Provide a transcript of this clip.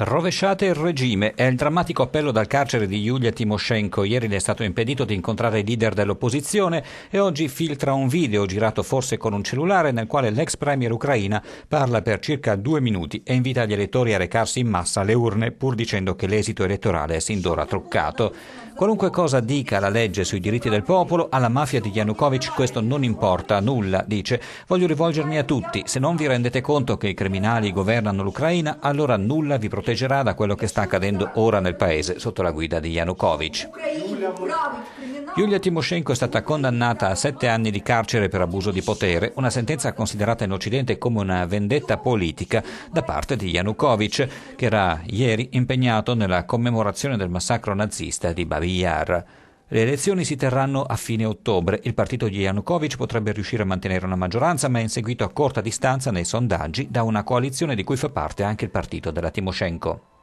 Rovesciate il regime è il drammatico appello dal carcere di Yulia Timoshenko. Ieri le è stato impedito di incontrare i leader dell'opposizione e oggi filtra un video girato forse con un cellulare nel quale l'ex premier ucraina parla per circa due minuti e invita gli elettori a recarsi in massa alle urne pur dicendo che l'esito elettorale è sin d'ora truccato. Qualunque cosa dica la legge sui diritti del popolo, alla mafia di Yanukovych questo non importa nulla, dice. Voglio rivolgermi a tutti, se non vi rendete conto che i criminali governano l'Ucraina, allora nulla vi proteggerà da quello che sta accadendo ora nel paese sotto la guida di Yanukovych. Giulia Timoshenko è stata condannata a sette anni di carcere per abuso di potere, una sentenza considerata in Occidente come una vendetta politica da parte di Yanukovych, che era ieri impegnato nella commemorazione del massacro nazista di Babilonia. Iar. Le elezioni si terranno a fine ottobre. Il partito di Yanukovych potrebbe riuscire a mantenere una maggioranza, ma è inseguito a corta distanza nei sondaggi da una coalizione di cui fa parte anche il partito della Timoshenko.